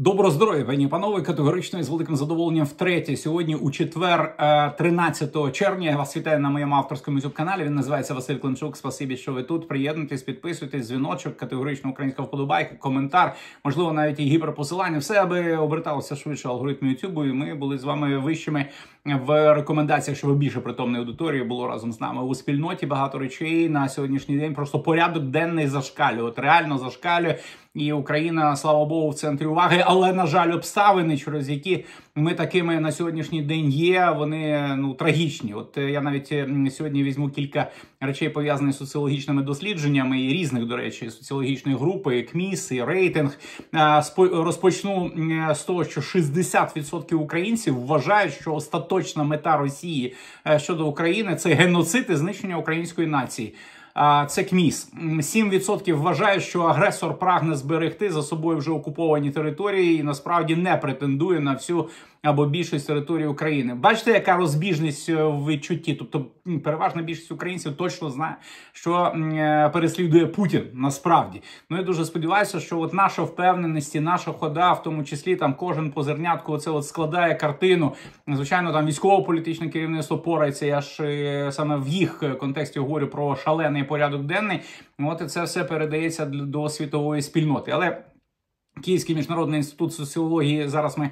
Доброго здоров'я, пані і панове. Категорично і з великим задоволенням втретє. Сьогодні у четвер, 13 е, червня. Я вас вітаю на моєму авторському youtube каналі. Він називається Василь Клинчук. Спасибі, що ви тут. Приєднуйтесь, підписуйтесь, дзвіночок, категорично українська вподобайка, коментар, можливо, навіть і гіперпосилання. Все аби оберталося швидше алгоритм YouTube, І ми були з вами вищими в рекомендаціях, щоб більше притомної аудиторії було разом з нами у спільноті. Багато речей на сьогоднішній день. Просто порядок денний зашкалює. От реально зашкалює і Україна, слава Богу, в центрі уваги. Але на жаль, обставини, через які ми такими на сьогоднішній день є. Вони ну трагічні. От е, я навіть е, сьогодні візьму кілька речей пов'язаних з соціологічними дослідженнями і різних, до речі, соціологічної групи, і КМІС, і рейтинг. Е, розпочну з того, що 60% українців вважають, що остаточна мета Росії щодо України це геноцид і знищення української нації це КМІС. 7% вважають, що агресор прагне зберегти за собою вже окуповані території і насправді не претендує на всю або більшість території України. Бачите, яка розбіжність е, в відчутті? Тобто, переважна більшість українців точно знає, що е, переслідує Путін насправді. Ну я дуже сподіваюся, що от наша впевненість, і наша хода, в тому числі там кожен по зернятку, оце от складає картину. Звичайно, там військово-політичне керівництво порається. Я ж е, саме в їх контексті говорю про шалений порядок денний. От і це все передається до світової спільноти, але Київський міжнародний інститут соціології зараз ми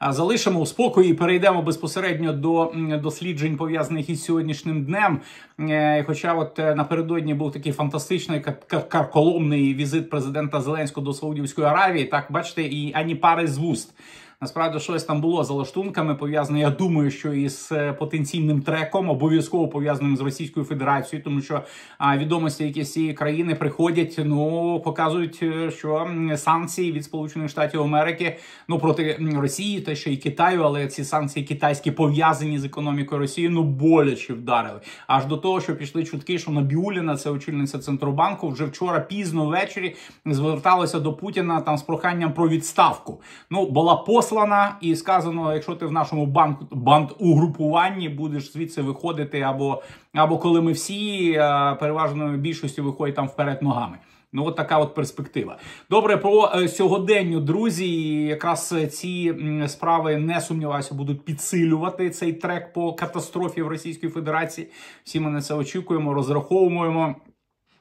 залишимо у спокої і перейдемо безпосередньо до досліджень, пов'язаних із сьогоднішнім днем. Е, хоча, от е, напередодні був такий фантастичний карколомний візит президента Зеленського до Саудівської Аравії, так бачите, і ані пари з вуст. Насправді, щось там було за лаштунками пов'язане. Я думаю, що із е, потенційним треком обов'язково пов'язаним з Російською Федерацією, тому що а, відомості, якісь цієї країни приходять, ну показують, е, що санкції від Сполучених Штатів Америки ну проти Росії, та ще й Китаю, але ці санкції китайські пов'язані з економікою Росії, ну боляче вдарили. Аж до того, що пішли чутки, що Набіуліна, це очільниця центробанку, вже вчора пізно ввечері зверталася до Путіна там з проханням про відставку. Ну була по послана, і сказано, якщо ти в нашому банк банд-угрупуванні будеш звідси виходити, або або коли ми всі е, переважною більшості виходять там вперед ногами. Ну, от така от перспектива. Добре, про е, сьогоденню, друзі. Якраз е, ці справи не сумніваюся, будуть підсилювати цей трек по катастрофі в Російській Федерації. Всі ми на це очікуємо, розраховуємо.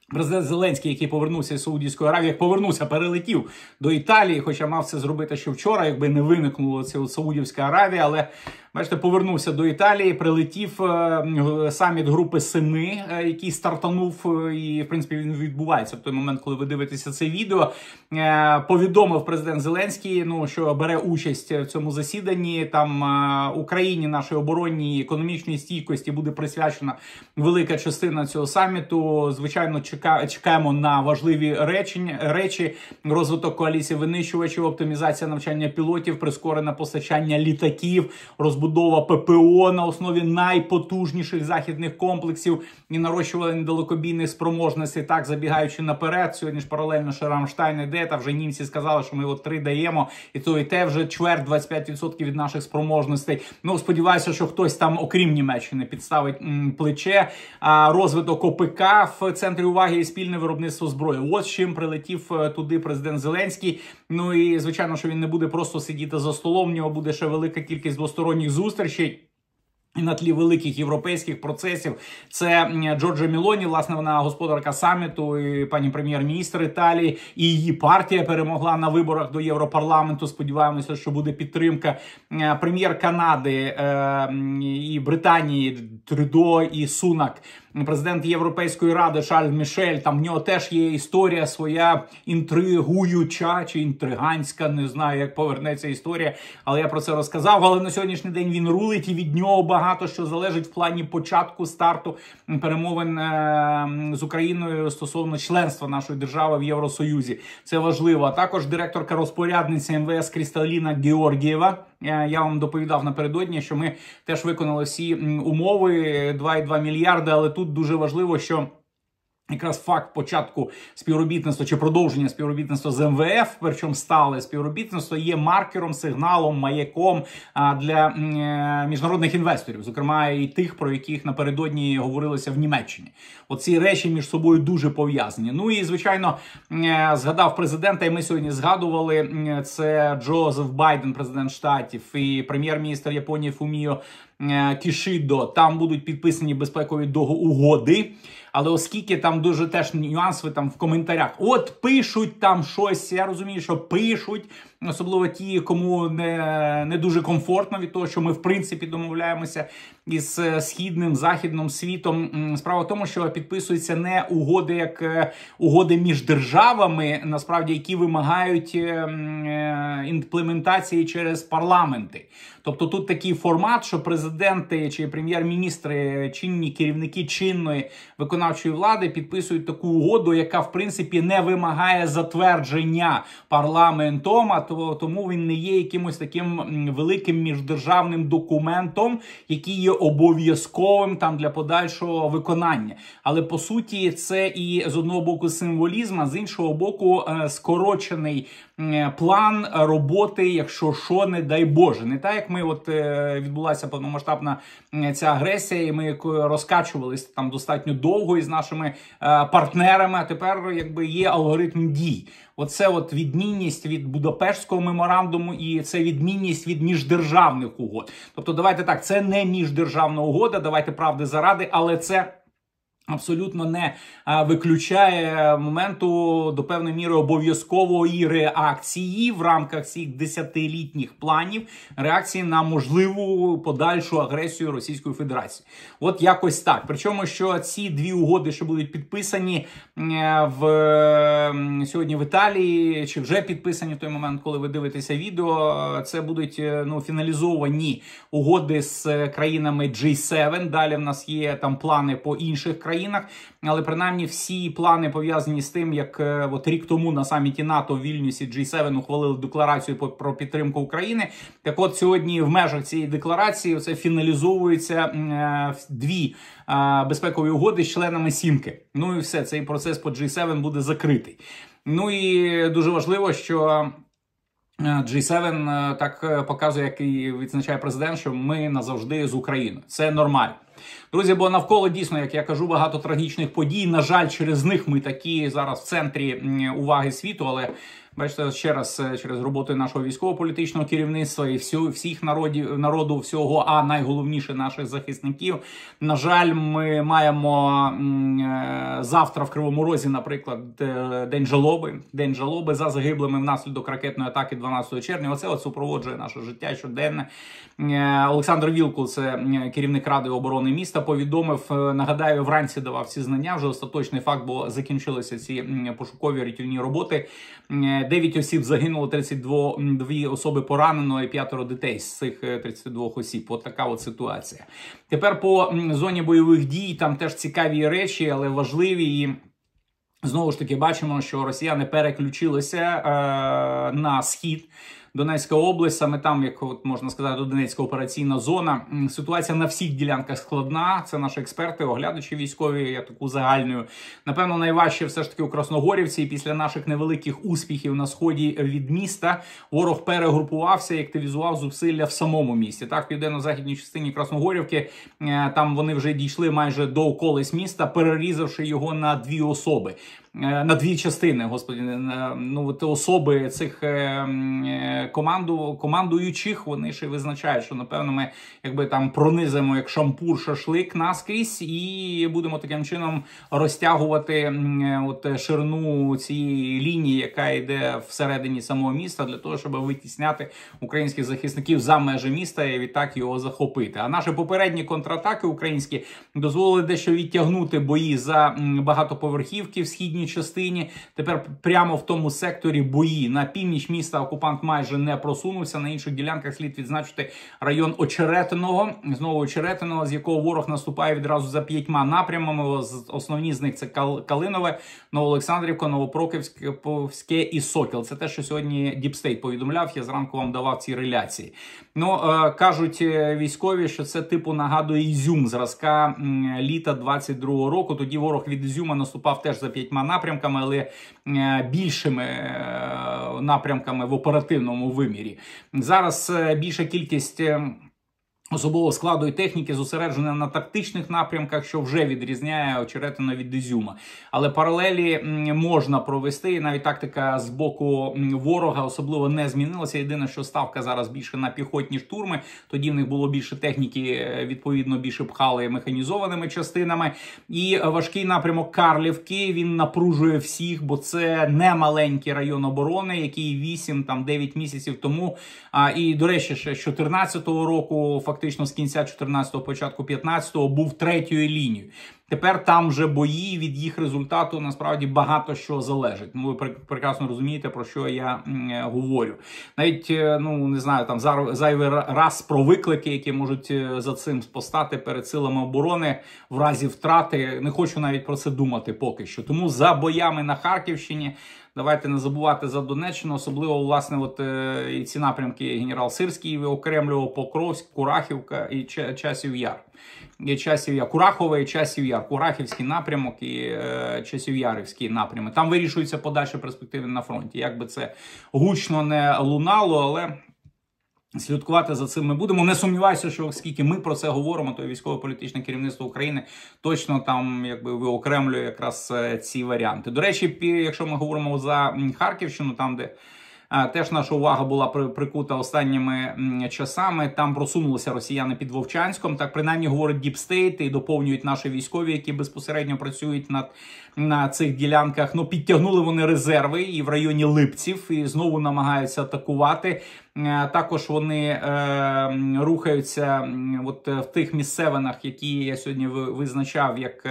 Президент Зеленський, який повернувся з Саудівської Аравії, як повернувся, перелетів до Італії, хоча мав це зробити ще вчора, якби не виникнуло це Саудівська Аравія. Але бачите, повернувся до Італії, прилетів е, е, саміт групи Семи, е, який стартанув, і в принципі він відбувається в той момент, коли ви дивитеся це відео. Повідомив президент Зеленський. Ну що бере участь в цьому засіданні. Там Україні нашій оборонній економічній стійкості буде присвячена велика частина цього саміту. Звичайно, чека, чекаємо на важливі речі: розвиток коаліції винищувачів, оптимізація навчання пілотів, прискорене постачання літаків, розбудова ППО на основі найпотужніших західних комплексів і нарощування далекобійних спроможностей. Так забігаючи наперед, сьогодні ж паралельно ще Рамштайн іде, та вже німці сказали, що ми от три даємо, і то і те вже чверть 25% від наших спроможностей. Ну сподіваюся, що хтось там, окрім Німеччини, підставить м, плече. А розвиток ОПК в центрі уваги уваги і спільне виробництво зброї. От чим прилетів е, туди президент Зеленський. Ну і звичайно, що він не буде просто сидіти за столом. в Нього буде ще велика кількість двосторонніх зустрічей. І на тлі великих європейських процесів це Джорджа Мілоні, власне, вона господарка саміту, і пані прем'єр-міністр Італії, і її партія перемогла на виборах до Європарламенту. Сподіваємося, що буде підтримка прем'єр Канади е і Британії Трюдо і Сунак президент Європейської ради Шарль Мішель. Там в нього теж є історія своя інтригуюча чи інтриганська. Не знаю, як повернеться історія, але я про це розказав. Але на сьогоднішній день він рулить і від нього багато що залежить в плані початку старту перемовин е, з Україною стосовно членства нашої держави в Євросоюзі. Це важливо. А також директорка розпорядниця МВС Крісталіна Георгієва. Е, я вам доповідав напередодні, що ми теж виконали всі умови 2,2 е, мільярди. Але тут дуже важливо, що Якраз факт початку співробітництва чи продовження співробітництва з МВФ, причому стале співробітництво є маркером, сигналом, маяком для е, міжнародних інвесторів, зокрема і тих, про яких напередодні говорилося в Німеччині. Оці речі між собою дуже пов'язані. Ну і звичайно, е, згадав президента, і ми сьогодні згадували це Джозеф Байден, президент штатів і прем'єр-міністр Японії Фуміо Е, Кішидо, там будуть підписані безпекові угоди. Але оскільки там дуже теж нюанси там в коментарях, от пишуть там щось. Я розумію, що пишуть особливо ті, кому не не дуже комфортно від того, що ми в принципі домовляємося із е, східним західним світом. Справа в тому, що підписуються не угоди, як е, угоди між державами, насправді які вимагають е, імплементації через парламенти. Тобто тут такий формат, що президенти чи прем'єр-міністри, чинні керівники чинної виконавчої влади підписують таку угоду, яка в принципі не вимагає затвердження парламентом. а тому він не є якимось таким великим міждержавним документом, який є обов'язковим там для подальшого виконання. Але по суті, це і з одного боку символізм, а з іншого боку, е, скорочений план роботи, якщо що, не дай Боже, не так як ми, от е, відбулася повномасштабна ця агресія, і ми е, розкачувалися там достатньо довго із нашими партнерами. А тепер якби є алгоритм дій. Оце от відмінність від Будапештського меморандуму, і це відмінність від міждержавних угод. Тобто, давайте так, це не міждержавна угода. Давайте правди заради, але це. Абсолютно не виключає моменту до певної міри обов'язкової реакції в рамках цих десятилітніх планів реакції на можливу подальшу агресію Російської Федерації. От якось так. Причому, що ці дві угоди, що будуть підписані е, в сьогодні в Італії, чи вже підписані в той момент, коли ви дивитеся відео, це будуть е, ну фіналізовані угоди з е, країнами G7. Далі в нас є там плани по інших країнах країнах, але принаймні всі плани пов'язані з тим, як е, от рік тому на саміті НАТО в Вільнюсі G7 ухвалили декларацію про підтримку України. Так, от сьогодні в межах цієї декларації це фіналізовується е, дві е, безпекові угоди з членами сімки. Ну і все цей процес по G7 буде закритий. Ну і дуже важливо, що. G7 так показує, як і відзначає президент, що ми назавжди з Україною. Це нормально. Друзі, бо навколо дійсно, як я кажу, багато трагічних подій. На жаль, через них ми такі зараз в центрі уваги світу, але Бачите, ще раз е, через роботу нашого військово-політичного керівництва і всю всіх народів народу, всього, а найголовніше наших захисників. На жаль, ми маємо е, завтра в Кривому Розі, наприклад, е, день жалоби. День жалоби за загиблими внаслідок ракетної атаки 12 червня. Оце от супроводжує наше життя щоденне. Олександр Вілкул, це керівник ради оборони міста. Повідомив, нагадаю, вранці давав ці знання. Вже остаточний факт, бо закінчилися ці пошукові рятівні роботи. 9 осіб загинуло, 32 2 особи поранено і п'ятеро дітей з цих 32 е, осіб. От така от ситуація. Тепер по зоні бойових дій там теж цікаві речі, але важливі і. Знову ж таки бачимо, що росіяни переключилися е, на схід. Донецька область, саме там, як от можна сказати, Донецька операційна зона. Ситуація на всіх ділянках складна. Це наші експерти, оглядачі військові. Я таку загальною. Напевно, найважче все ж таки у Красногорівці. І після наших невеликих успіхів на сході від міста ворог перегрупувався і активізував зусилля в самому місті. Так, в південно-західній частині Красногорівки е, там вони вже дійшли майже до околиць міста, перерізавши його на дві особи. Е, на дві частини, господі, ну от особи цих е, е, команду командуючих вони ще визначають, що напевно ми якби там пронизимо як шампур, шашлик наскрізь, і будемо таким чином розтягувати от ширину цієї лінії, яка йде всередині самого міста, для того, щоб витісняти українських захисників за межі міста і відтак його захопити. А наші попередні контратаки українські дозволили дещо відтягнути бої за багатоповерхівки в східній східній частині. Тепер прямо в тому секторі бої на північ міста окупант майже не просунувся. На інших ділянках слід відзначити район Очеретиного. Знову Очеретиного, з якого ворог наступає відразу за п'ятьма напрямами. Основні з них це Калинове, Новоолександрівка, Новопроківське і Сокіл. Це те, що сьогодні Діпстейт повідомляв. Я зранку вам давав ці реляції. Ну е, кажуть е, військові, що це типу нагадує Ізюм зразка літа 22-го року. Тоді ворог від Ізюма наступав теж за п'ятьма напрямками, але е, більшими напрямками в оперативному вимірі. Зараз більша кількість. Ем, особового складу і техніки зосереджена на тактичних напрямках, що вже відрізняє очеретина від Ізюма. Але паралелі можна провести. і Навіть тактика з боку ворога особливо не змінилася. Єдине, що ставка зараз більше на піхотні штурми. Тоді в них було більше техніки, е, відповідно, більше пхали механізованими частинами. І важкий напрямок Карлівки він напружує всіх, бо це не маленький район оборони, який 8 там 9 місяців тому. і до речі, ще з 2014 року фактично фактично з кінця 14-го, початку 15-го, був третьою лінією. Тепер там вже бої від їх результату насправді багато що залежить. Ну ви прекрасно розумієте, про що я е, говорю. Навіть е, ну не знаю, там зайвий раз про виклики, які можуть е, за цим спостати перед силами оборони в разі втрати. Не хочу навіть про це думати поки що. Тому за боями на Харківщині. Давайте не забувати за Донеччину, особливо власне, от е, і ці напрямки генерал Сирський окремлював Покровськ, Курахівка і часів яр. І часів яр. і часів яр, Курахівський напрямок і е, часів напрямок. Там вирішуються подальші перспективи на фронті. Як би це гучно не лунало, але. Слідкувати за цим ми будемо. Не сумніваюся, що оскільки ми про це говоримо, то військово-політичне керівництво України точно там якби виокремлює якраз е, ці варіанти. До речі, якщо ми говоримо за Харківщину, там де е, теж наша увага була прикута останніми часами. Там просунулися росіяни під Вовчанськом. Так принаймні говорить Діпстейт і доповнюють наші військові, які безпосередньо працюють над на цих ділянках. Ну підтягнули вони резерви і в районі липців і знову намагаються атакувати. Е, також вони е, рухаються от е, в тих місцевинах, які я сьогодні визначав, як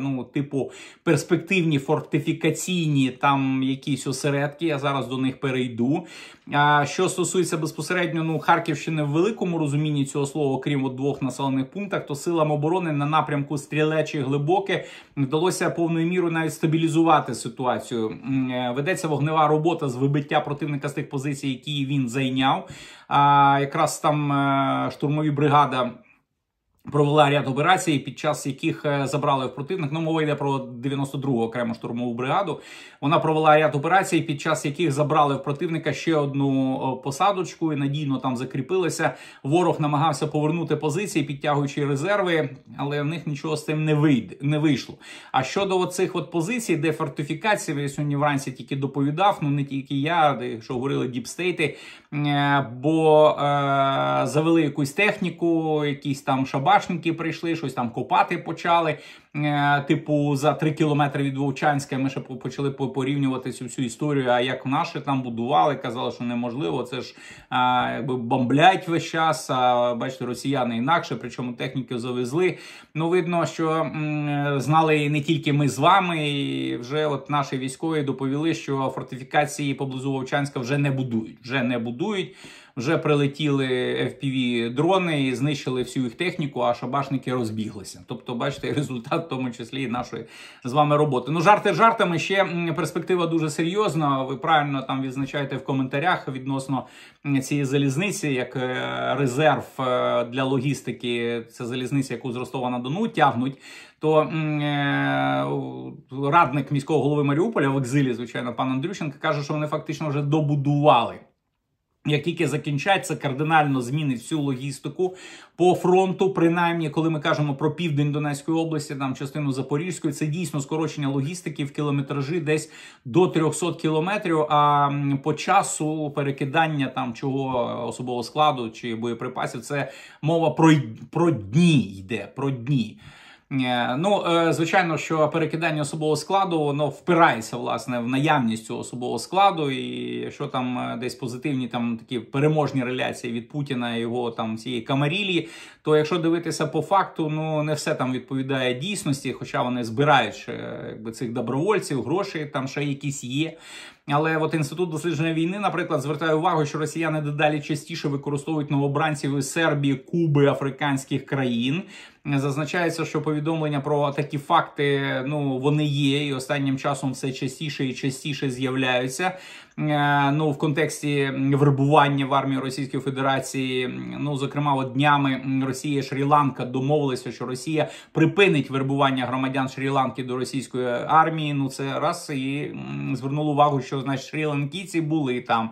ну, типу перспективні фортифікаційні там якісь осередки. Я зараз до них перейду. А що стосується безпосередньо ну, Харківщини в великому розумінні цього слова, крім от двох населених пунктах, то силам оборони на напрямку стрілечі глибоке вдалося повною мірою навіть стабілізувати ситуацію. Ведеться вогнева робота з вибиття противника з тих позицій, які він зайняв прийняв. А якраз там е, штурмові бригада Провела ряд операцій, під час яких е, забрали в противник. Ну, мова йде про 92-го окрему штурмову бригаду. Вона провела ряд операцій, під час яких забрали в противника ще одну посадочку і надійно там закріпилися. Ворог намагався повернути позиції, підтягуючи резерви, але в них нічого з цим не вийде не вийшло. А щодо оцих от позицій, де фортифікація, я сьогодні вранці тільки доповідав. Ну не тільки я, де що говорили діпстейти, бо е завели якусь техніку, якісь там шаба. ФСБшники прийшли, щось там копати почали. Е, типу, за три кілометри від Вовчанська ми ще почали порівнювати цю всю історію. А як наші там будували, казали, що неможливо. Це ж а, якби бомблять весь час. А, Бачите, росіяни інакше, причому техніки завезли. Ну, видно, що знали не тільки ми з вами, і вже от наші військові доповіли, що фортифікації поблизу Вовчанська вже не будують. Вже не будують вже прилетіли fpv дрони і знищили всю їх техніку, а шабашники розбіглися. Тобто, бачите, результат в тому числі і нашої з вами роботи. Ну, жарти жартами ще перспектива дуже серйозна. Ви правильно там відзначаєте в коментарях відносно цієї залізниці, як е, резерв е, для логістики. Це залізниця, яку з Ростова на Дону тягнуть. То е радник міського голови Маріуполя в екзилі, звичайно, пан Андрющенко, каже, що вони фактично вже добудували як тільки закінчаться, кардинально змінить всю логістику по фронту, принаймні, коли ми кажемо про південь Донецької області, там частину Запорізької, це дійсно скорочення логістики в кілометражі десь до 300 кілометрів. А по часу перекидання там чого особового складу чи боєприпасів, це мова про про дні йде. Про дні. Е, ну, е, звичайно, що перекидання особового складу воно впирається власне в наявність цього особового складу, і якщо там е, десь позитивні там такі переможні реляції від Путіна і його там цієї камарілі, то якщо дивитися по факту, ну не все там відповідає дійсності, хоча вони збирають якби цих добровольців, грошей там ще якісь є. Але от інститут дослідження війни, наприклад, звертає увагу, що росіяни дедалі частіше використовують новобранців із Сербії, Куби африканських країн. Зазначається, що повідомлення про такі факти ну вони є, і останнім часом все частіше і частіше з'являються. Е, ну в контексті вербування в армії Російської Федерації. Ну зокрема, от днями Росія і Шрі-Ланка домовилися, що Росія припинить вербування громадян Шрі-Ланки до російської армії. Ну це раз і звернуло увагу, що значить шрі-ланкійці були там.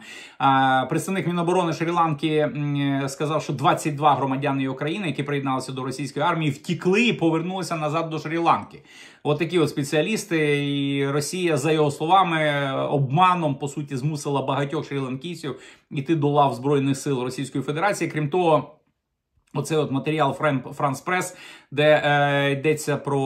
Представник Міноборони Шрі-Ланки сказав, що 22 громадяни України, які приєдналися до російської армії, втікли і повернулися назад до Шрі-Ланки. Отакі от, от спеціалісти, і Росія, за його словами, обманом по суті змусила багатьох шрі-ланкійців іти до лав збройних сил Російської Федерації. Крім того. Оцей от матеріал Франс Прес, де е, йдеться про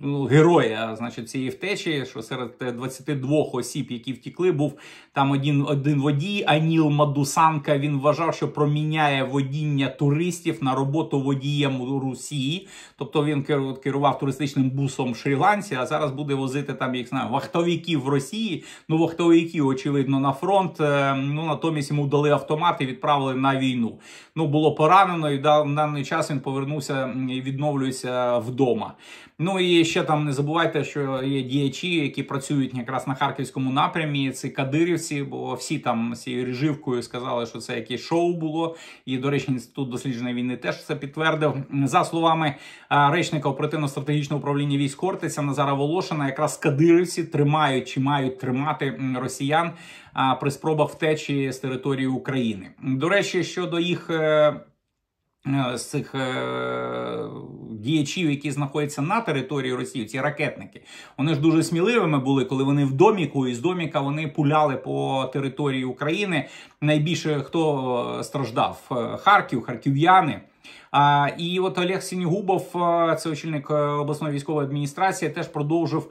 ну, героя, значить, цієї втечі, що серед 22 е, осіб, які втікли, був там один один водій, Аніл Мадусанка. Він вважав, що проміняє водіння туристів на роботу водієм Росії. Тобто він керував туристичним бусом в Шрі-Ланці, а зараз буде возити там їх знаю, вахтовиків в Росії. Ну вахтовики, очевидно, на фронт. Е, ну натомість йому дали автомат і відправили на війну. Ну було поранено поранено, і дав даний час він повернувся і відновлюється вдома. Ну і ще там не забувайте, що є діячі, які працюють якраз на харківському напрямі. Це кадирівці, бо всі там з цією реживкою сказали, що це якесь шоу було. І до речі, інститут дослідження війни теж це підтвердив. За словами речника оперативно-стратегічного управління військ Кортиця Назара Волошина, якраз кадирівці тримають чи мають тримати росіян при спробах втечі з території України. До речі, щодо їх. Е, Е, з цих е діячів, які знаходяться на території Росії, ці ракетники, вони ж дуже сміливими були, коли вони в доміку і з доміка вони пуляли по території України. Найбільше хто е, страждав? Е, Харків, харків'яни. І от Олег Сінігубов, е, це очільник е, обласної військової адміністрації, теж продовжив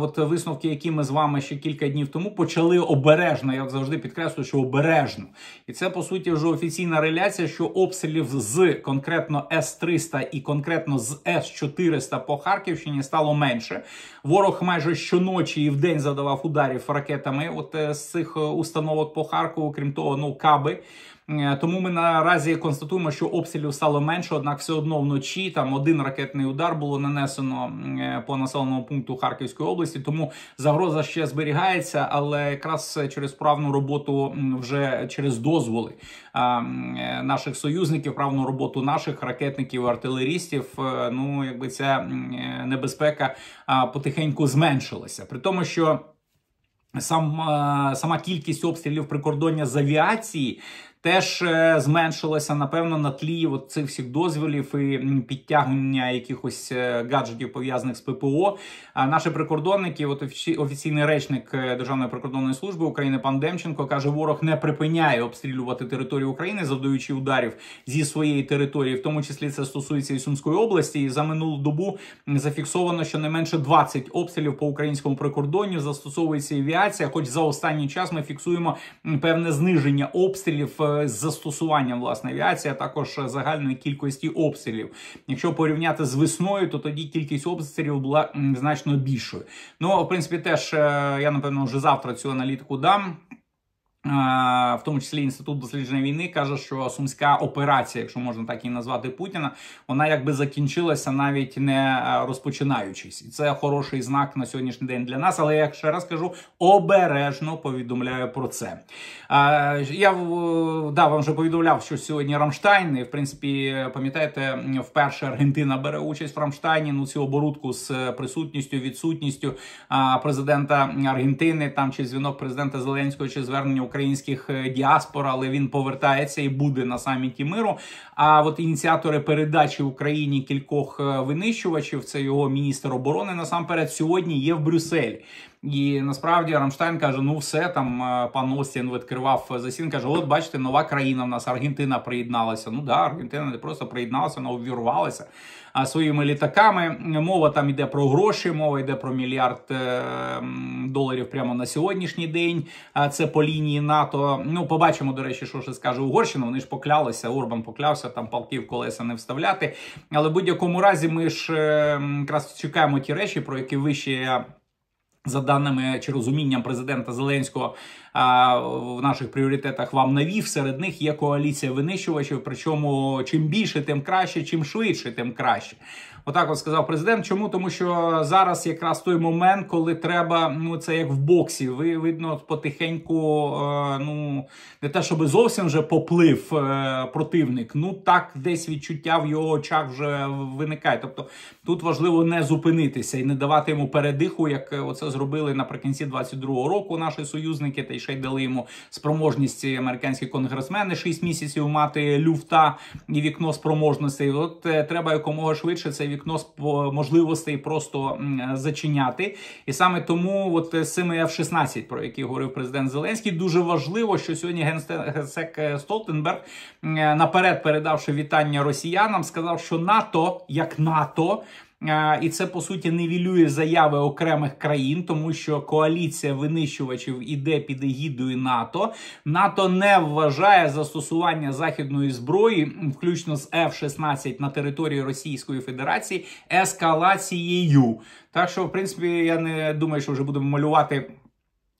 от висновки, які ми з вами ще кілька днів тому почали обережно. Я завжди підкреслюю, що обережно, і це по суті вже офіційна реляція, що обстрілів з конкретно с 300 і конкретно з с 400 по Харківщині стало менше. Ворог майже щоночі і в день задавав ударів ракетами. От е, з цих установок по Харкову, крім того, ну каби. Е, тому ми наразі констатуємо, що обстрілів стало менше однак, все одно вночі там один ракетний удар було нанесено е, по населеному пункту Харківської області. Тому загроза ще зберігається, але якраз через правну роботу вже через дозволи е, наших союзників, правну роботу наших ракетників артилерістів. Ну якби ця небезпека потихеньку зменшилася, при тому, що Сам сама кількість обстрілів прикордоння з авіації теж е, зменшилася, напевно, на тлі от цих всіх дозволів і підтягнення якихось е, гаджетів пов'язаних з ППО. А наші прикордонники, от офіційний речник е, Державної прикордонної служби України пан Демченко каже: ворог не припиняє обстрілювати територію України, завдаючи ударів зі своєї території, в тому числі це стосується і Сумської області. І за минулу добу зафіксовано, що не менше 20 обстрілів по українському прикордонню застосовується авіація. Хоч за останній час ми фіксуємо певне зниження обстрілів. Застосування застосуванням власне авіації, а також загальної кількості обстрілів. Якщо порівняти з весною, то тоді кількість обстрілів була значно більшою. Ну в принципі, теж е, я напевно вже завтра цю аналітику дам. Е, в тому числі інститут дослідження війни каже, що сумська операція, якщо можна так і назвати Путіна, вона якби закінчилася навіть не е, розпочинаючись, і це хороший знак на сьогоднішній день для нас. Але я ще раз кажу, обережно повідомляю про це. Е, я да, вам вже повідомляв, що сьогодні Рамштайн, і в принципі, пам'ятаєте, вперше Аргентина бере участь в Рамштайні. Ну цю оборудку з присутністю, відсутністю президента Аргентини, там чи дзвінок президента Зеленського, чи звернення України українських е, діаспор, але він повертається і буде на саміті миру. А от ініціатори передачі Україні кількох е, винищувачів, це його міністр оборони насамперед, сьогодні є в Брюсселі. І насправді Рамштайн каже: ну все там е, пан Остін відкривав засін. Каже, от бачите, нова країна в нас Аргентина приєдналася. Ну да, Аргентина не просто приєдналася, вона увірвалася своїми літаками. Мова там йде про гроші, мова йде про мільярд е, доларів прямо на сьогоднішній день. Це по лінії НАТО. Ну, побачимо, до речі, що ще скаже Угорщина. Вони ж поклялися, Орбан поклявся, там палків колеса не вставляти. Але в будь-якому разі ми ж е, якраз чекаємо ті речі, про які вище я. За даними чи розумінням президента Зеленського в наших пріоритетах вам навів, серед них є коаліція винищувачів. Причому чим більше, тим краще, чим швидше, тим краще. Отак от сказав президент. Чому тому, що зараз якраз той момент, коли треба, ну це як в боксі, ви видно потихеньку. Е, ну не те, щоб зовсім вже поплив е, противник. Ну так десь відчуття в його очах вже виникає. Тобто тут важливо не зупинитися і не давати йому передиху, як е, оце зробили наприкінці 22-го року наші союзники, та й ще й дали йому спроможність американські конгресмени 6 місяців мати люфта і вікно спроможностей. От е, треба якомога швидше це вікно можливостей просто зачиняти. І саме тому, от е, з цими F-16, про які говорив президент Зеленський, дуже важливо, що сьогодні генсек е, Столтенберг, е, наперед передавши вітання росіянам, сказав, що НАТО як НАТО і це по суті невілює заяви окремих країн, тому що коаліція винищувачів іде під егідою НАТО. НАТО не вважає застосування західної зброї, включно з F-16 на території Російської Федерації, ескалацією. Так що, в принципі, я не думаю, що вже будемо малювати.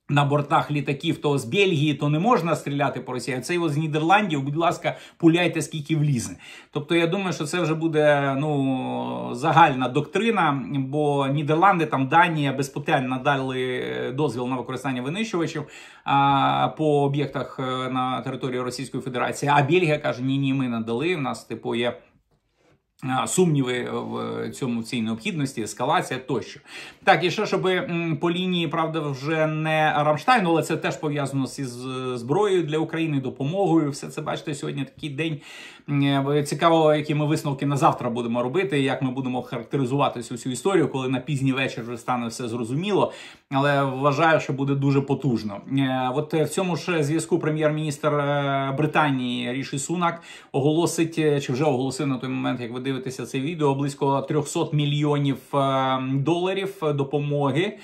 На бортах літаків то з Бельгії, то не можна стріляти по Росії, а це його з Нідерландів, будь ласка, пуляйте скільки влізе. Тобто, я думаю, що це вже буде ну загальна доктрина, бо Нідерланди там Данія безпотельно надали е, дозвіл на використання винищувачів а, по об'єктах е, на території Російської Федерації. А Бельгія каже: Ні, ні, ми надали. В нас типу є Сумніви е, в цьому цій необхідності, ескалація тощо. Так, і ще, щоб по лінії, правда, вже не Рамштайн, але це теж пов'язано зі зброєю для України, допомогою. Все це бачите сьогодні такий день Е, цікаво, які ми висновки на завтра будемо робити, як ми будемо характеризувати цю всю історію, коли на пізній вечір вже стане все зрозуміло. Але вважаю, що буде дуже потужно. Е, от е, в цьому ж зв'язку прем'єр-міністр Британії Ріші Сунак оголосить чи вже оголосив на той момент, як ви дивитеся це відео, близько 300 мільйонів доларів допомоги.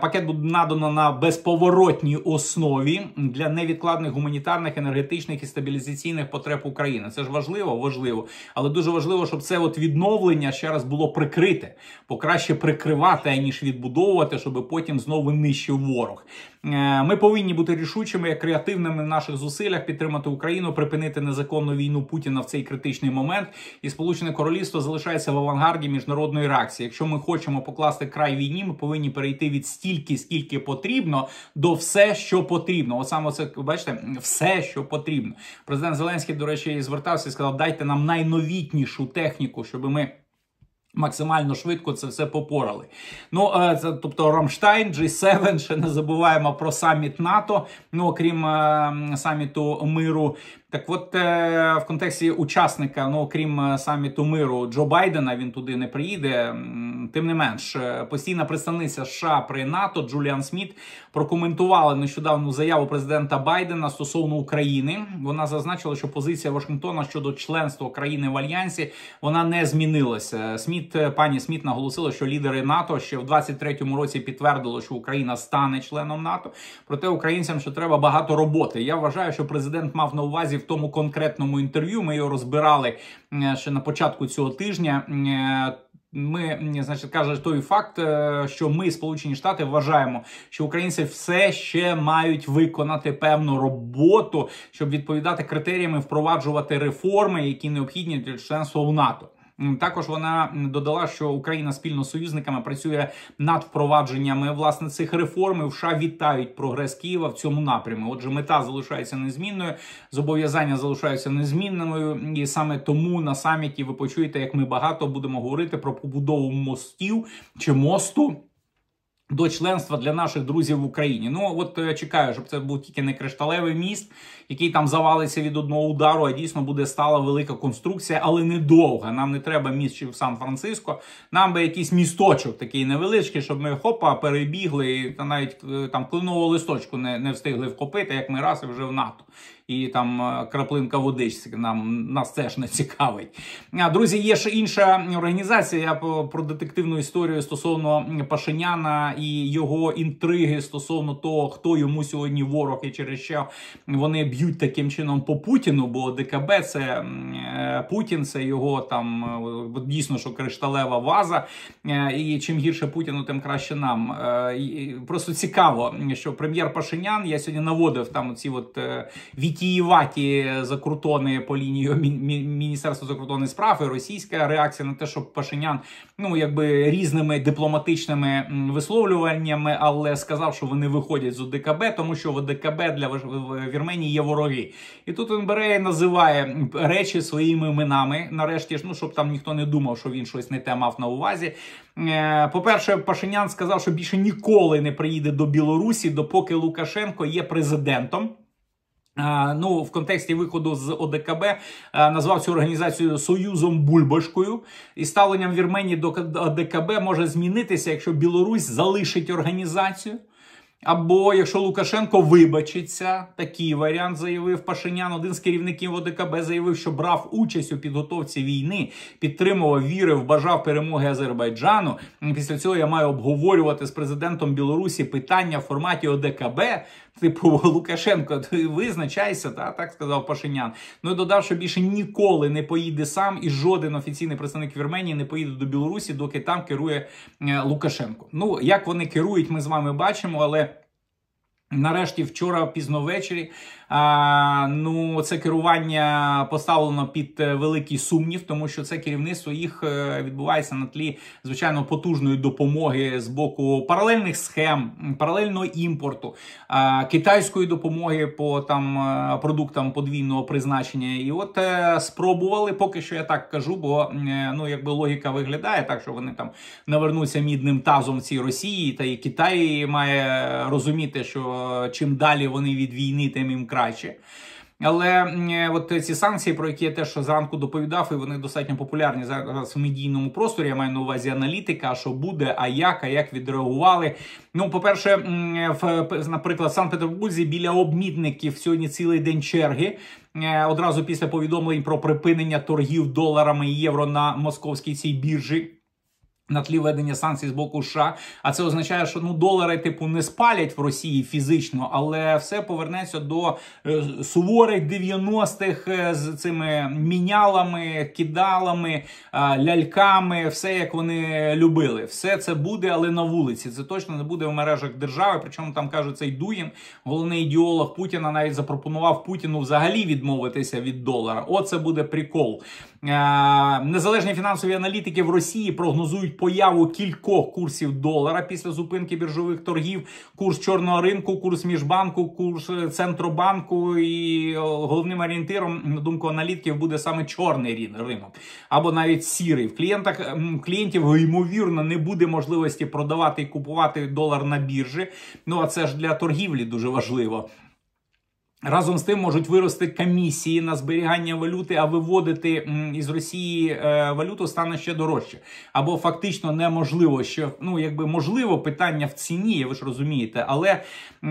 Пакет буде надано на безповоротній основі для невідкладних гуманітарних, енергетичних і стабілізаційних потреб України. Це це ж важливо, важливо. Але дуже важливо, щоб це от відновлення ще раз було прикрите, покраще прикривати, аніж відбудовувати, щоб потім знову нищив ворог. Е, ми повинні бути рішучими, креативними в наших зусиллях підтримати Україну, припинити незаконну війну Путіна в цей критичний момент. І Сполучене Королівство залишається в авангарді міжнародної реакції. Якщо ми хочемо покласти край війні, ми повинні перейти від стільки, скільки потрібно, до все, що потрібно. От саме це бачите, все, що потрібно. Президент Зеленський, до речі, звертає звертався і сказав, дайте нам найновітнішу техніку, щоб ми. Максимально швидко це все попорали. Ну е, це, тобто Рамштайн, G7, ще не забуваємо про саміт НАТО. Ну окрім е, саміту миру так, от е, в контексті учасника, ну крім е, саміту миру Джо Байдена, він туди не приїде. Тим не менш, е, постійна представниця США при НАТО Джуліан Сміт прокоментувала нещодавну заяву президента Байдена стосовно України. Вона зазначила, що позиція Вашингтона щодо членства країни в альянсі вона не змінилася. Сміт пані Сміт наголосила, що лідери НАТО ще в 23-му році підтвердили, що Україна стане членом НАТО. Проте українцям ще треба багато роботи. Я вважаю, що президент мав на увазі в тому конкретному інтерв'ю. Ми його розбирали е, ще на початку цього тижня. Е, ми е, значить каже той факт, що ми, Сполучені Штати, вважаємо, що українці все ще мають виконати певну роботу, щоб відповідати критеріями, впроваджувати реформи, які необхідні для членства в НАТО. Також вона додала, що Україна спільно з союзниками працює над впровадженнями власне цих реформ. І США вітають прогрес Києва в цьому напрямі. Отже, мета залишається незмінною, зобов'язання залишаються незмінними, і саме тому на саміті ви почуєте, як ми багато будемо говорити про побудову мостів чи мосту. До членства для наших друзів в Україні. Ну от я е, чекаю, щоб це був тільки не кришталевий міст, який там завалиться від одного удару, а дійсно буде стала велика конструкція, але недовга. Нам не треба міст чи в Сан-Франциско. Нам би якийсь місточок такий невеличкий, щоб ми хопа перебігли, і та навіть е, там клинового листочку не не встигли вхопити, як ми раз і вже в НАТО і там е, краплинка водички нам нас це ж не цікавить. Друзі, є ще інша організація про детективну історію стосовно Пашиняна і його інтриги стосовно того, хто йому сьогодні ворог і через що вони б'ють таким чином по Путіну. Бо ДКБ це е, Путін, це його там е, дійсно що кришталева ваза. І чим гірше Путіну, тим краще нам. Просто цікаво, що прем'єр Пашинян я сьогодні наводив там ці от віки вітіюваті закрутони по лінії Міністерства закордонних справ і російська реакція на те, що Пашинян ну якби різними дипломатичними висловлюваннями, але сказав, що вони виходять з ОДКБ, тому що в ОДКБ для Вірменії є вороги. І тут він бере і називає речі своїми іменами. Нарешті ж ну щоб там ніхто не думав, що він щось не те мав на увазі. Е, по перше, Пашинян сказав, що більше ніколи не приїде до Білорусі, допоки Лукашенко є президентом. Ну, в контексті виходу з ОДКБ назвав цю організацію Союзом Бульбашкою, і ставленням Вірменії до ОДКБ може змінитися, якщо Білорусь залишить організацію. Або якщо Лукашенко вибачиться, такий варіант заявив Пашинян, один з керівників ОДКБ заявив, що брав участь у підготовці війни, підтримував, вірив, бажав перемоги Азербайджану. Після цього я маю обговорювати з президентом Білорусі питання в форматі ОДКБ. Типу Лукашенко, ти визначайся, та так сказав Пашинян. Ну і додав, що більше ніколи не поїде сам, і жоден офіційний представник Вірменії не поїде до Білорусі, доки там керує е, Лукашенко. Ну як вони керують, ми з вами бачимо, але. Нарешті, вчора пізно ввечері Ну, це керування поставлено під е, великий сумнів, тому що це керівництво їх е, відбувається на тлі звичайно потужної допомоги з боку паралельних схем, паралельного імпорту, китайської допомоги по там е, продуктам подвійного призначення. І от спробували, поки що я так кажу, бо ну якби логіка виглядає, так що вони там навернуться мідним тазом в цій Росії, та і Китай має розуміти, що чим далі вони від війни, тим їм краще краще. Але е, от ці санкції, про які я теж зранку доповідав, і вони достатньо популярні зараз в медійному просторі. Я маю на увазі аналітика, що буде, а як, а як відреагували. Ну, по-перше, в наприклад, Санкт Петербурзі біля обмітників сьогодні цілий день черги. Е, одразу після повідомлень про припинення торгів доларами і євро на московській цій біржі. На тлі введення санкцій з боку США, а це означає, що ну долари типу не спалять в Росії фізично, але все повернеться до е, суворих 90-х е, з цими мінялами, кидалами, е, ляльками, все як вони любили. Все це буде, але на вулиці. Це точно не буде в мережах держави. Причому там каже цей Дуїн, головний ідеолог Путіна, навіть запропонував Путіну взагалі відмовитися від долара. Оце буде прикол. Е, незалежні фінансові аналітики в Росії прогнозують появу кількох курсів долара після зупинки біржових торгів, курс чорного ринку, курс міжбанку, курс е, центробанку. І е, головним орієнтиром на думку аналітиків буде саме чорний ринок або навіть сірий. В клієнтах клієнтів ймовірно не буде можливості продавати і купувати долар на біржі. Ну а це ж для торгівлі дуже важливо. Разом з тим можуть вирости комісії на зберігання валюти, а виводити із Росії е, валюту стане ще дорожче, або фактично неможливо, що ну якби можливо питання в ціні, ви ж розумієте, але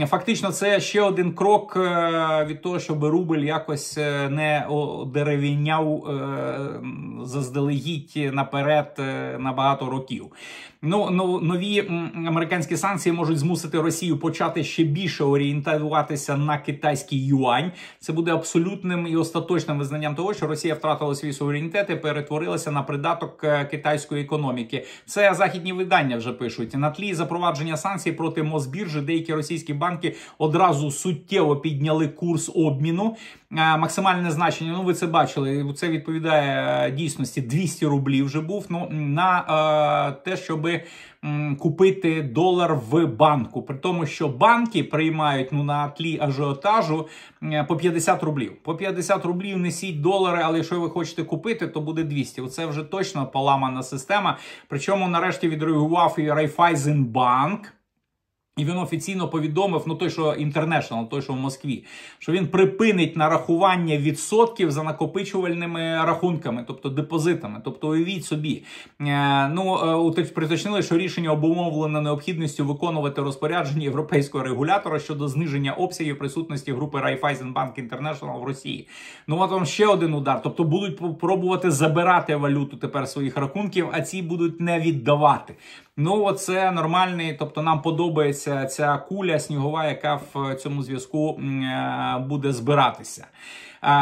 Фактично, це ще один крок е, від того, щоб рубль якось е, не одеревіняв е, заздалегідь наперед на багато років. Ну, ну нові американські санкції можуть змусити Росію почати ще більше орієнтуватися на китайський юань. Це буде абсолютним і остаточним визнанням того, що Росія втратила свій суверенітет і перетворилася на придаток китайської економіки. Це західні видання вже пишуть на тлі запровадження санкцій проти Мосбіржі. Деякі російські банки одразу суттєво підняли курс обміну. Е, максимальне значення, ну ви це бачили. Це відповідає е, дійсності 200 рублів. Вже був ну на е, те, щоби. Купити долар в банку, при тому, що банки приймають ну на тлі ажіотажу по 50 рублів. По 50 рублів несіть долари, але якщо ви хочете купити, то буде 200. Оце вже точно поламана система. Причому нарешті відреагував і Райфайзенбанк. І він офіційно повідомив, ну той, що інтернешнл, той, що в Москві, що він припинить нарахування відсотків за накопичувальними рахунками, тобто депозитами. Тобто, уявіть собі, е, ну е, приточнили, що рішення обумовлено необхідністю виконувати розпорядження європейського регулятора щодо зниження обсягів присутності групи Raiffeisenbank International в Росії. Ну а там ще один удар. Тобто будуть пробувати забирати валюту тепер своїх рахунків, а ці будуть не віддавати. Ну, це нормальний, тобто нам подобається ця куля снігова, яка в цьому зв'язку е, буде збиратися.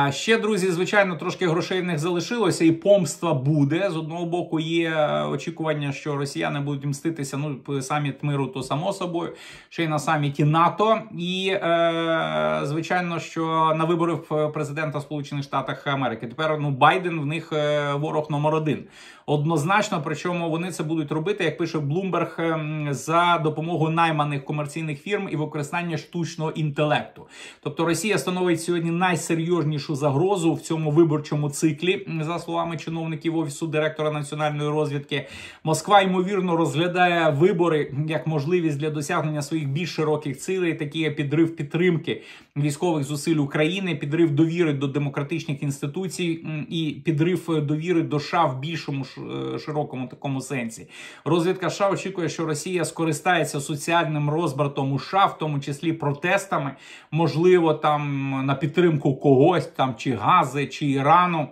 ще друзі, звичайно, трошки грошей в них залишилося, і помства буде з одного боку. Є е, очікування, що росіяни будуть мститися. Ну саміт миру, то само собою, ще й на саміті НАТО. І е, звичайно, що на вибори е, президента Сполучених Штатів Америки тепер ну Байден в них ворог номер один. Однозначно, причому вони це будуть робити, як пише Блумберг, ем, за допомогою найманих комерційних фірм і використання штучного інтелекту. Тобто Росія становить сьогодні найсерйознішу загрозу в цьому виборчому циклі, за словами чиновників офісу директора національної розвідки. Москва ймовірно розглядає вибори як можливість для досягнення своїх більш широких цілей, такі як підрив підтримки військових зусиль України, підрив довіри до демократичних інституцій і підрив е, довіри до США в більшому Е, широкому такому сенсі. Розвідка США очікує, що Росія скористається соціальним розбратом у США, в тому числі протестами, можливо, там на підтримку когось там чи Гази, чи Ірану.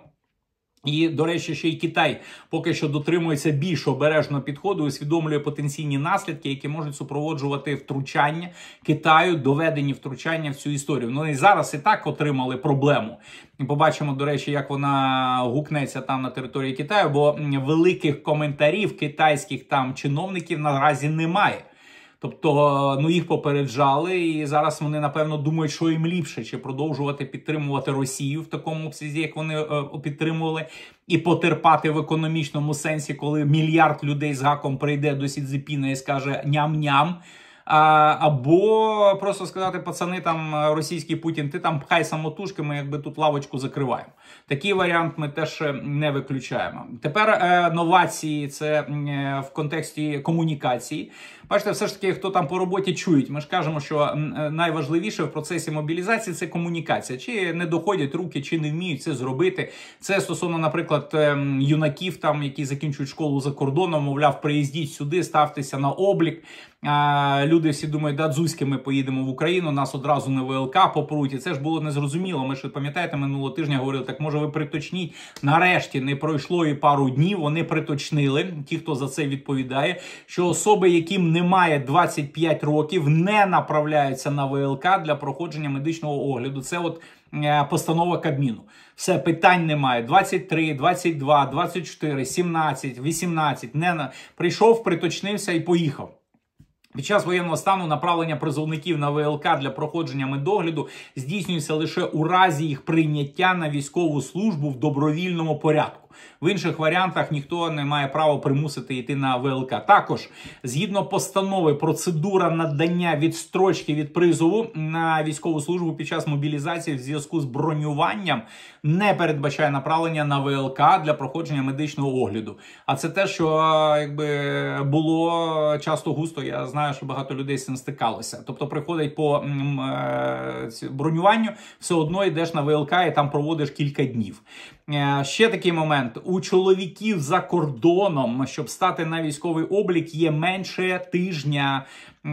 І, до речі, ще й Китай поки що дотримується більш обережного підходу, усвідомлює потенційні наслідки, які можуть супроводжувати втручання Китаю, доведені втручання в цю історію. Ну і зараз і так отримали проблему. І побачимо, до речі, як вона гукнеться там на території Китаю, бо великих коментарів китайських там чиновників наразі немає. Тобто, ну їх попереджали, і зараз вони напевно думають, що їм ліпше чи продовжувати підтримувати Росію в такому обсязі, як вони е, підтримували, і потерпати в економічному сенсі, коли мільярд людей з гаком прийде до Сідзіпіна і скаже ням-ням. А, Або просто сказати пацани, там російський Путін, ти там пхай самотужки, ми якби тут лавочку закриваємо. Такий варіант ми теж е, не виключаємо. Тепер е, новації це е, в контексті комунікації. Бачите, все ж таки, хто там по роботі чують, ми ж кажемо, що найважливіше в процесі мобілізації це комунікація. Чи не доходять руки, чи не вміють це зробити. Це стосовно, наприклад, юнаків, там які закінчують школу за кордоном, мовляв, приїздіть сюди, ставтеся на облік. Люди всі думають, да, дзузьки ми поїдемо в Україну, нас одразу не ВЛК попруть. І Це ж було незрозуміло. Ми ж пам'ятаєте, минулого тижня говорили так може ви приточніть. Нарешті не пройшло і пару днів. Вони приточнили ті, хто за це відповідає, що особи, яким немає 25 років, не направляються на ВЛК для проходження медичного огляду. Це от. Е, постанова Кабміну. Все, питань немає. 23, 22, 24, 17, 18. Не, прийшов, приточнився і поїхав. Під час воєнного стану направлення призовників на ВЛК для проходження медогляду здійснюється лише у разі їх прийняття на військову службу в добровільному порядку. В інших варіантах ніхто не має права примусити йти на ВЛК. Також згідно постанови, процедура надання відстрочки від призову на військову службу під час мобілізації в зв'язку з бронюванням не передбачає направлення на ВЛК для проходження медичного огляду. А це те, що якби було часто густо. Я знаю, що багато людей з цим стикалося. Тобто, приходить по е, бронюванню, все одно йдеш на ВЛК і там проводиш кілька днів. Е, ще такий момент: у чоловіків за кордоном, щоб стати на військовий облік, є менше тижня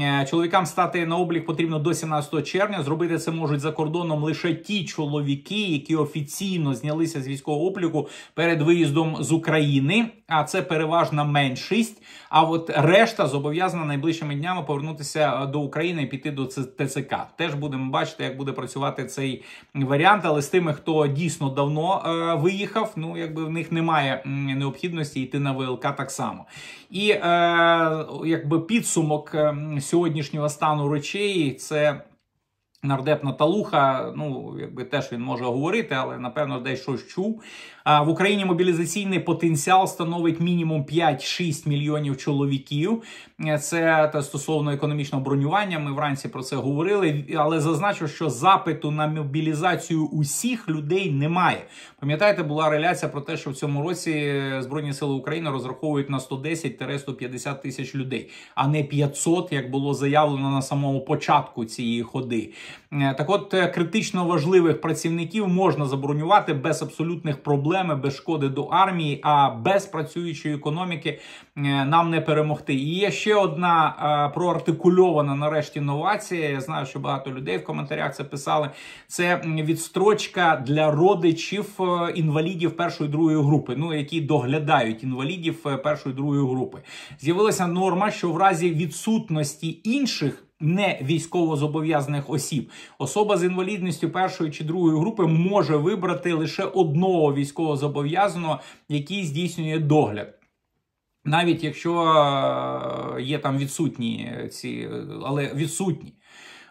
Е, чоловікам стати на облік потрібно до 17 червня. Зробити це можуть за кордоном лише ті чоловіки, які офіційно знялися з військового обліку перед виїздом з України. А це переважна меншість. А от решта зобов'язана найближчими днями повернутися е, до України і піти до ТЦК. Теж будемо бачити, як буде працювати цей варіант. Але з тими, хто дійсно давно е, виїхав, ну якби в них немає необхідності йти на ВЛК так само. І е, якби підсумок сьогоднішнього стану речей це Нардеп Наталуха, ну якби теж він може говорити, але напевно десь щось чув. А в Україні мобілізаційний потенціал становить мінімум 5-6 мільйонів чоловіків. Це та, стосовно економічного бронювання. Ми вранці про це говорили, але зазначу, що запиту на мобілізацію усіх людей немає. Пам'ятаєте, була реляція про те, що в цьому році е, Збройні Сили України розраховують на 110-150 тисяч людей, а не 500, як було заявлено на самому початку цієї ходи. Е, так, от е, критично важливих працівників можна забронювати без абсолютних проблем, без шкоди до армії, а без працюючої економіки е, нам не перемогти. І є ще одна проартикульована нарешті новація. Я знаю, що багато людей в коментарях це писали. Це відстрочка для родичів інвалідів першої другої групи, ну які доглядають інвалідів першої другої групи. З'явилася норма, що в разі відсутності інших не військовозобов'язаних осіб. Особа з інвалідністю першої чи другої групи може вибрати лише одного військовозобов'язаного, який здійснює догляд. Навіть якщо е, є там відсутні ці, але відсутні.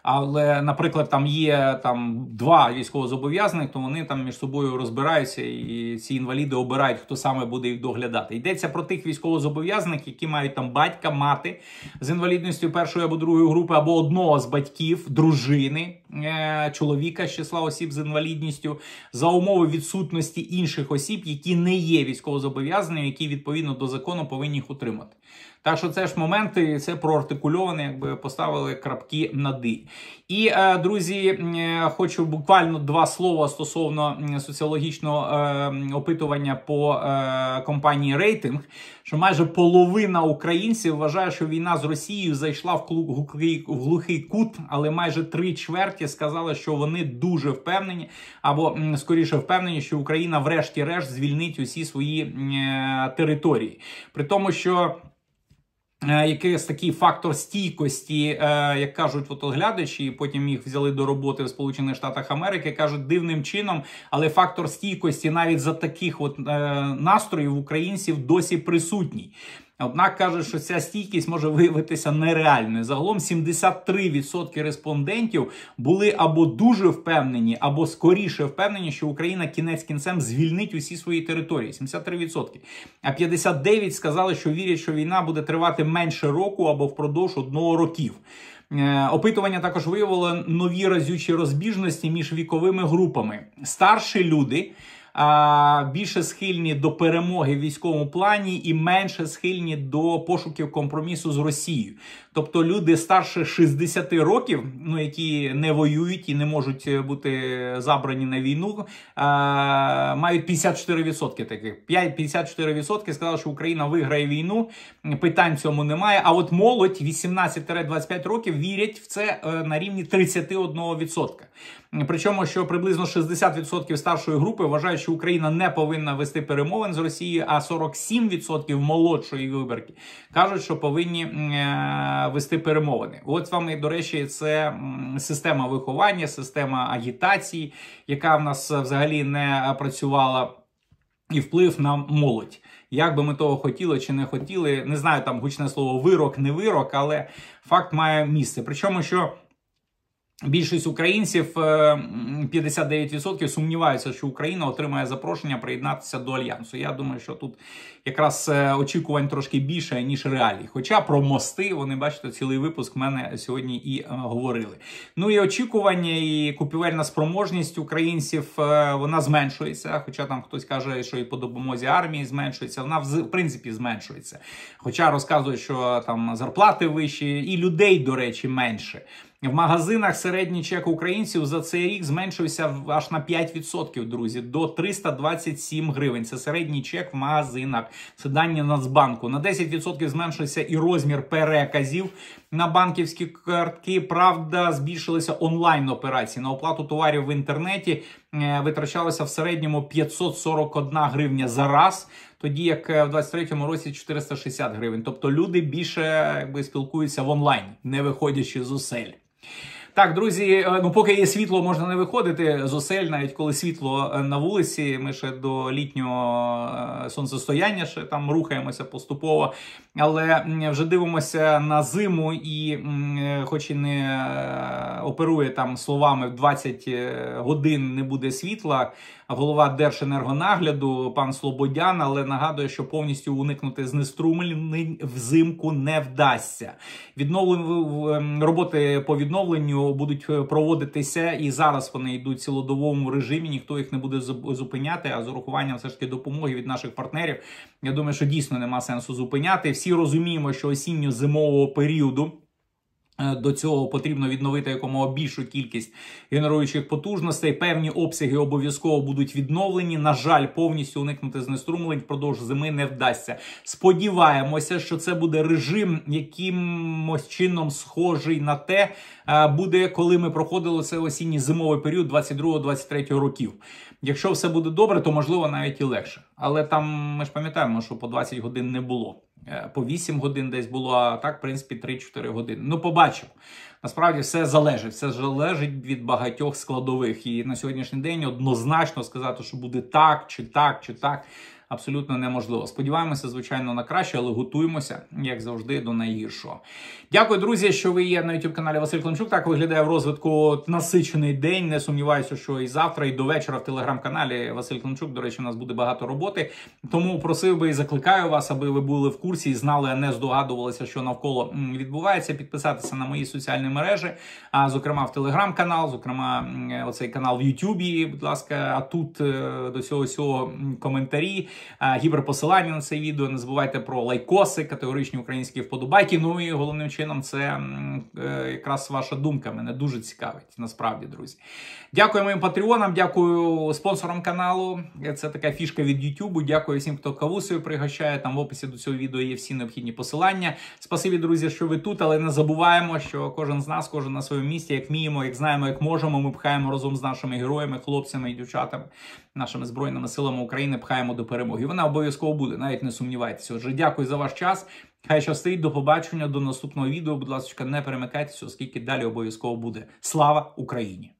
Але, наприклад, там є там два військовозобов'язаних, то вони там між собою розбираються, і ці інваліди обирають, хто саме буде їх доглядати. Йдеться про тих військовозобов'язаних, які мають там батька, мати з інвалідністю першої або другої групи, або одного з батьків, дружини. Е, чоловіка з числа осіб з інвалідністю за умови відсутності інших осіб, які не є військовозобов'язаними, які відповідно до закону повинні їх утримати. Так що це ж моменти, це проартикульовано, якби поставили крапки на ди. І, е, друзі, е, хочу буквально два слова стосовно соціологічного опитування по компанії рейтинг що майже половина українців вважає, що війна з Росією зайшла в глухий кут, але майже три чверті сказали, що вони дуже впевнені, або скоріше впевнені, що Україна, врешті-решт, звільнить усі свої е, території, при тому, що Е, Якийсь такий фактор стійкості, е, як кажуть оглядачі, і потім їх взяли до роботи в Сполучених Штатах Америки, кажуть дивним чином, але фактор стійкості навіть за таких от е, настроїв українців досі присутній. Однак каже, що ця стійкість може виявитися нереальною. Загалом 73% респондентів були або дуже впевнені, або скоріше впевнені, що Україна кінець кінцем звільнить усі свої території. 73%. А 59% сказали, що вірять, що війна буде тривати менше року або впродовж одного років. Е, опитування також виявило нові разючі розбіжності між віковими групами. Старші люди а, більше схильні до перемоги в військовому плані і менше схильні до пошуків компромісу з Росією. Тобто люди старше 60 років, ну які не воюють і не можуть е, бути забрані на війну, е, мають 54% таких. 54% сказали, що Україна виграє війну. Питань цьому немає. А от молодь 18-25 років вірять в це е, на рівні 31%. Причому, що приблизно 60% старшої групи вважають, що Україна не повинна вести перемовин з Росією, а 47% молодшої виборки кажуть, що повинні вести перемовини. От з вами, до речі, це система виховання, система агітації, яка в нас взагалі не працювала, і вплив на молодь. Як би ми того хотіли чи не хотіли, не знаю там гучне слово вирок, не вирок, але факт має місце. Причому що. Більшість українців 59% е, сумніваються, що Україна отримає запрошення приєднатися до альянсу. Я думаю, що тут якраз е, очікувань трошки більше ніж реалій. Хоча про мости вони бачите, цілий випуск мене сьогодні і е, говорили. Ну і очікування, і купівельна спроможність українців вона зменшується. Хоча там хтось каже, що і по допомозі армії зменшується. Вона в принципі зменшується. Хоча розказують, що там зарплати вищі, і людей, до речі, менше. В магазинах середній чек українців за цей рік зменшився аж на 5%, друзі, до 327 гривень. Це середній чек в магазинах. Це дані Нацбанку. На 10% зменшився і розмір переказів на банківські картки. Правда, збільшилися онлайн операції на оплату товарів в інтернеті. Е, витрачалося в середньому 541 гривня за раз, тоді як е, в 23-му році 460 гривень. Тобто люди більше е, якби спілкуються в онлайн, не виходячи з осель. Так, друзі, е, ну поки є світло, можна не виходити з осель, навіть коли світло е, на вулиці. Ми ще до літнього е, сонцестояння ще там рухаємося поступово, але вже дивимося на зиму, і хоч і не оперує там словами в 20 годин не буде світла голова Держенергонагляду пан Слободян, але нагадує, що повністю уникнути знеструмлень взимку не вдасться. Відновлені ем, роботи по відновленню будуть проводитися, і зараз вони йдуть в цілодовому режимі. Ніхто їх не буде зупиняти. А з урахуванням все ж таки допомоги від наших партнерів. Я думаю, що дійсно нема сенсу зупиняти. Всі розуміємо, що осінньо-зимового періоду. Е, до цього потрібно відновити якомога більшу кількість генеруючих потужностей. Певні обсяги обов'язково будуть відновлені. На жаль, повністю уникнути знеструмлень впродовж зими не вдасться. Сподіваємося, що це буде режим, якимось чином схожий на те, е, буде коли ми проходили це осінній зимовий період 22-23 років. Якщо все буде добре, то можливо навіть і легше. Але там ми ж пам'ятаємо, що по 20 годин не було. Е, по 8 годин десь було, а так, в принципі, 3-4 години. Ну, побачимо. Насправді все залежить. Все залежить від багатьох складових. І на сьогоднішній день однозначно сказати, що буде так, чи так, чи так абсолютно неможливо. Сподіваємося, звичайно, на краще, але готуємося, як завжди, до найгіршого. Дякую, друзі, що ви є на youtube каналі Василь Климчук. Так виглядає в розвитку насичений день. Не сумніваюся, що і завтра, і до вечора в телеграм-каналі Василь Климчук. До речі, у нас буде багато роботи. Тому просив би і закликаю вас, аби ви були в курсі і знали, а не здогадувалися, що навколо відбувається. Підписатися на мої соціальні мережі, а зокрема в телеграм-канал, зокрема, оцей канал в Ютубі. Будь ласка, а тут е, до цього всього коментарі гіперпосилання на це відео. Не забувайте про лайкоси, категоричні українські вподобайки. Ну і головним чином, це е, якраз ваша думка. Мене дуже цікавить, насправді, друзі. Дякую моїм патреонам, дякую спонсорам каналу. Це така фішка від YouTube. Дякую всім, хто кавусою пригощає. Там в описі до цього відео є всі необхідні посилання. Спасибі, друзі, що ви тут, але не забуваємо, що кожен з нас, кожен на своєму місці, як вміємо, як знаємо, як можемо. Ми пхаємо разом з нашими героями, хлопцями і дівчатами, нашими збройними силами України, пхаємо до перемоги перемоги. Вона обов'язково буде, навіть не сумнівайтеся. Отже, дякую за ваш час. Хай щастить, до побачення, до наступного відео. Будь ласка, не перемикайтеся, оскільки далі обов'язково буде. Слава Україні!